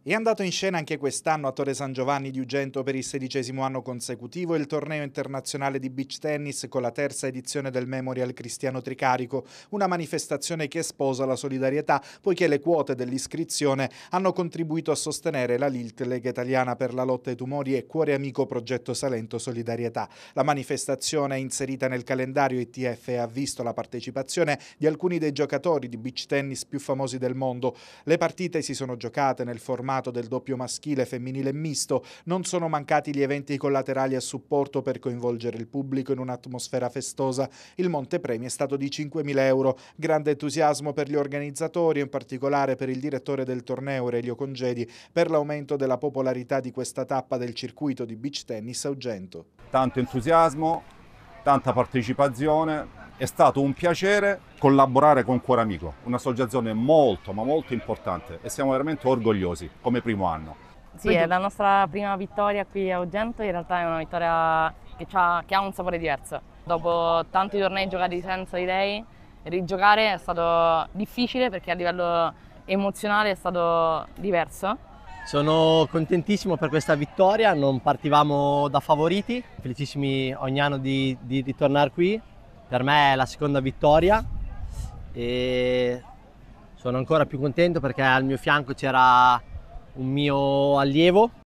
È andato in scena anche quest'anno a Torre San Giovanni di Ugento per il sedicesimo anno consecutivo il torneo internazionale di beach tennis con la terza edizione del Memorial Cristiano Tricarico, una manifestazione che sposa la solidarietà poiché le quote dell'iscrizione hanno contribuito a sostenere la LILT Lega Italiana per la lotta ai tumori e Cuore Amico Progetto Salento Solidarietà. La manifestazione è inserita nel calendario ITF e ha visto la partecipazione di alcuni dei giocatori di beach tennis più famosi del mondo. Le partite si sono giocate nel formato campionato del doppio maschile, femminile e misto. Non sono mancati gli eventi collaterali a supporto per coinvolgere il pubblico in un'atmosfera festosa. Il montepremi è stato di 5.000 euro. Grande entusiasmo per gli organizzatori, in particolare per il direttore del torneo Aurelio Congedi, per l'aumento della popolarità di questa tappa del circuito di beach tennis a Ugento. Tanto entusiasmo, tanta partecipazione, è stato un piacere collaborare con Cuore Amico, un'associazione molto ma molto importante e siamo veramente orgogliosi come primo anno. Sì, è la nostra prima vittoria qui a Ogento, in realtà è una vittoria che ha, che ha un sapore diverso. Dopo tanti tornei giocati senza di lei, rigiocare è stato difficile perché a livello emozionale è stato diverso. Sono contentissimo per questa vittoria, non partivamo da favoriti, felicissimi ogni anno di, di ritornare qui per me è la seconda vittoria e sono ancora più contento perché al mio fianco c'era un mio allievo